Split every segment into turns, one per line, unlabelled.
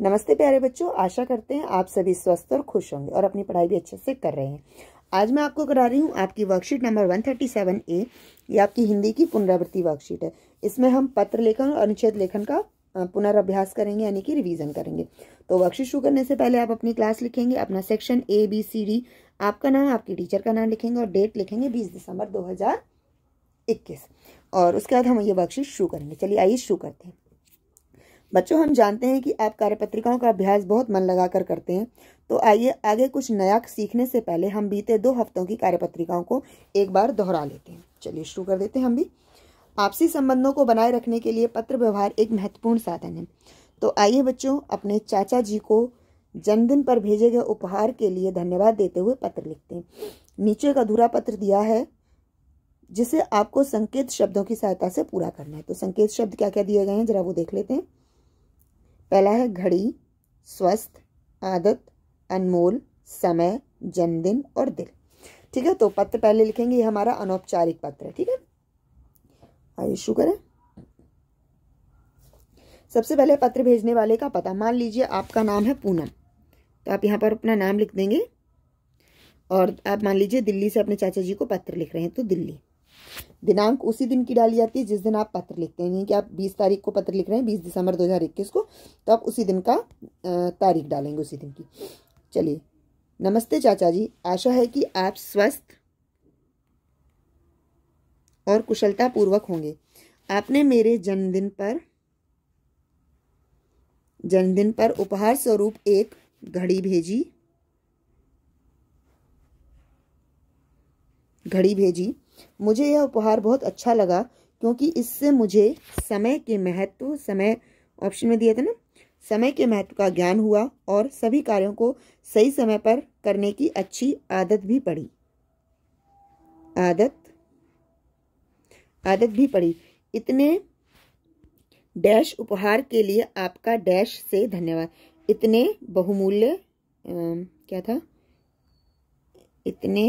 नमस्ते प्यारे बच्चों आशा करते हैं आप सभी स्वस्थ और खुश होंगे और अपनी पढ़ाई भी अच्छे से कर रहे हैं आज मैं आपको करा रही हूँ आपकी worksheet number one thirty seven A ये आपकी हिंदी की पुनरावृत्ति वर्कशीट है इसमें हम पत्र लेखन और अनुच्छेद लेखन का पुनराभ्यास करेंगे यानी कि रिविज़न करेंगे तो वर्कशीट शुरू करने से पहले आप अपनी क्लास लिखेंगे अपना section A B C D आपका नाम आपकी टीचर का नाम लिखेंगे और डेट लिखेंगे बीस दिसंबर दो हजार इक्कीस और उसके बाद हम ये वर्कशीट शुरू करेंगे चलिए आइए शुरू करते हैं बच्चों हम जानते हैं कि आप कार्यपत्रिकाओं का अभ्यास बहुत मन लगाकर करते हैं तो आइए आगे कुछ नया सीखने से पहले हम बीते दो हफ्तों की कार्यपत्रिकाओं को एक बार दोहरा लेते हैं चलिए शुरू कर देते हैं हम भी आपसी संबंधों को बनाए रखने के लिए पत्र व्यवहार एक महत्वपूर्ण साधन है तो आइए बच्चों अपने चाचा जी को जन्मदिन पर भेजे गए उपहार के लिए धन्यवाद देते हुए पत्र लिखते हैं नीचे का अधूरा पत्र दिया है जिसे आपको संकेत शब्दों की सहायता से पूरा करना है तो संकेत शब्द क्या क्या दिए गए हैं जरा वो देख लेते हैं पहला है घड़ी स्वस्थ आदत अनमोल समय जन्मदिन और दिल ठीक है तो पत्र पहले लिखेंगे ये हमारा अनौपचारिक पत्र है ठीक है आइए शुरू करें सबसे पहले पत्र भेजने वाले का पता मान लीजिए आपका नाम है पूनम तो आप यहाँ पर अपना नाम लिख देंगे और आप मान लीजिए दिल्ली से अपने चाचा जी को पत्र लिख रहे हैं तो दिल्ली दिनांक उसी दिन की डाली जाती है जिस दिन आप पत्र लिखते हैं यानी कि आप बीस तारीख को पत्र लिख रहे हैं बीस दिसंबर दो हज़ार इक्कीस को तो आप उसी दिन का तारीख डालेंगे उसी दिन की चलिए नमस्ते चाचा जी आशा है कि आप स्वस्थ और कुशलता पूर्वक होंगे आपने मेरे जन्मदिन पर जन्मदिन पर उपहार स्वरूप एक घड़ी भेजी घड़ी भेजी मुझे यह उपहार बहुत अच्छा लगा क्योंकि इससे मुझे समय के महत्व समय ऑप्शन में दिया था ना समय के महत्व का ज्ञान हुआ और सभी कार्यों को सही समय पर करने की अच्छी आदत भी पड़ी आदत आदत भी पड़ी इतने डैश उपहार के लिए आपका डैश से धन्यवाद इतने बहुमूल्य क्या था इतने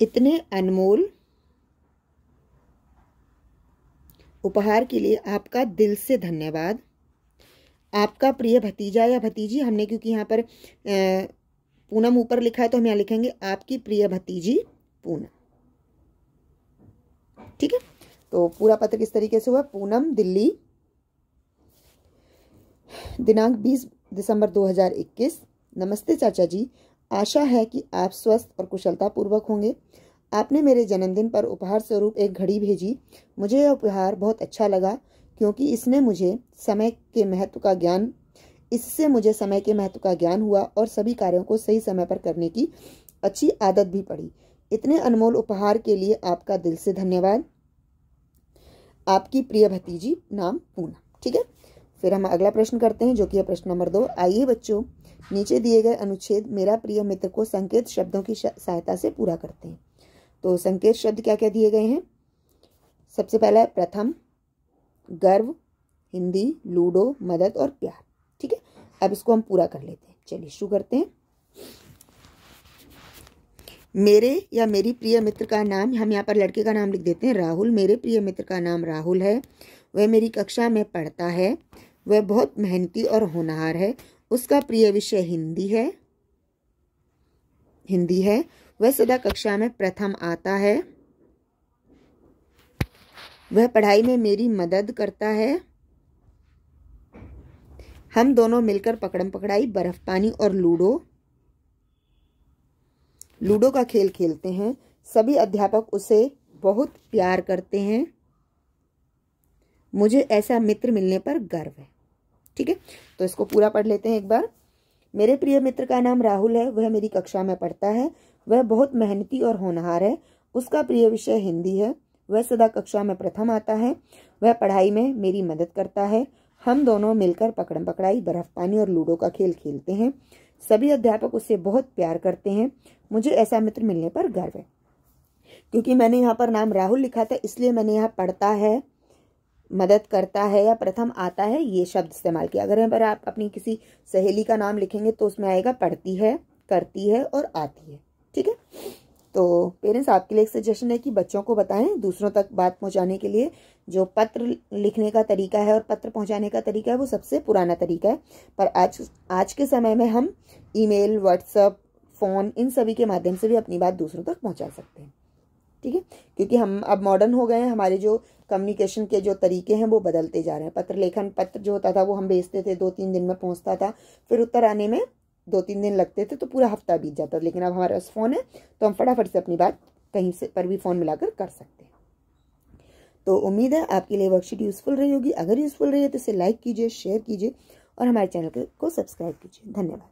इतने अनमोल उपहार के लिए आपका दिल से धन्यवाद आपका प्रिय भतीजा या भतीजी हमने क्योंकि यहाँ पर पूनम ऊपर लिखा है तो हम यहाँ लिखेंगे आपकी प्रिय भतीजी पूनम ठीक है तो पूरा पत्र किस तरीके से हुआ पूनम दिल्ली दिनांक 20 दिसंबर 2021 नमस्ते चाचा जी आशा है कि आप स्वस्थ और कुशलतापूर्वक होंगे आपने मेरे जन्मदिन पर उपहार स्वरूप एक घड़ी भेजी मुझे यह उपहार बहुत अच्छा लगा क्योंकि इसने मुझे समय के महत्व का ज्ञान इससे मुझे समय के महत्व का ज्ञान हुआ और सभी कार्यों को सही समय पर करने की अच्छी आदत भी पड़ी इतने अनमोल उपहार के लिए आपका दिल से धन्यवाद आपकी प्रिय भतीजी नाम पूना ठीक है फिर हम अगला प्रश्न करते हैं जो कि है प्रश्न नंबर दो आइए बच्चों नीचे दिए गए अनुच्छेद मेरा प्रिय मित्र को संकेत शब्दों की सहायता से पूरा करते हैं तो संकेत शब्द क्या क्या दिए गए हैं सबसे पहला है प्रथम गर्व हिंदी लूडो मदद और प्यार ठीक है अब इसको हम पूरा कर लेते हैं चलिए शुरू करते हैं मेरे या मेरी प्रिय मित्र का नाम हम यहाँ पर लड़के का नाम लिख देते हैं राहुल मेरे प्रिय मित्र का नाम राहुल है वह मेरी कक्षा में पढ़ता है वह बहुत मेहनती और होनहार है उसका प्रिय विषय हिंदी है हिंदी है वह सदा कक्षा में प्रथम आता है वह पढ़ाई में मेरी मदद करता है हम दोनों मिलकर पकड़म पकड़ाई बर्फ पानी और लूडो लूडो का खेल खेलते हैं सभी अध्यापक उसे बहुत प्यार करते हैं मुझे ऐसा मित्र मिलने पर गर्व है ठीक है तो इसको पूरा पढ़ लेते हैं एक बार मेरे प्रिय मित्र का नाम राहुल है वह मेरी कक्षा में पढ़ता है वह बहुत मेहनती और होनहार है उसका प्रिय विषय हिंदी है वह सदा कक्षा में प्रथम आता है वह पढ़ाई में मेरी मदद करता है हम दोनों मिलकर पकड़म पकड़ाई बर्फ पानी और लूडो का खेल खेलते हैं सभी अध्यापक उससे बहुत प्यार करते हैं मुझे ऐसा मित्र मिलने पर गर्व है क्योंकि मैंने यहाँ पर नाम राहुल लिखा था इसलिए मैंने यहाँ पढ़ता है मदद करता है या प्रथम आता है ये शब्द इस्तेमाल किया अगर यहाँ पर आप अपनी किसी सहेली का नाम लिखेंगे तो उसमें आएगा पढ़ती है करती है और आती है ठीक है तो पेरेंट्स आपके लिए एक सजेशन है कि बच्चों को बताएं दूसरों तक बात पहुंचाने के लिए जो पत्र लिखने का तरीका है और पत्र पहुंचाने का तरीका है वो सबसे पुराना तरीका है पर आज आज के समय में हम ईमेल व्हाट्सअप फ़ोन इन सभी के माध्यम से भी अपनी बात दूसरों तक पहुँचा सकते हैं ठीक है क्योंकि हम अब मॉडर्न हो गए हैं हमारे जो कम्युनिकेशन के जो तरीके हैं वो बदलते जा रहे हैं पत्र लेखन पत्र जो होता था वो हम भेजते थे दो तीन दिन में पहुंचता था फिर उत्तर आने में दो तीन दिन लगते थे तो पूरा हफ्ता बीत जाता था लेकिन अब हमारे पास फ़ोन है तो हम फटाफट से अपनी बात कहीं से पर भी फ़ोन मिलाकर कर सकते हैं तो उम्मीद है आपके लिए वर्कशीट यूज़फुल रही होगी अगर यूज़फुल रही है तो इसे लाइक कीजिए शेयर कीजिए और हमारे चैनल को सब्सक्राइब कीजिए धन्यवाद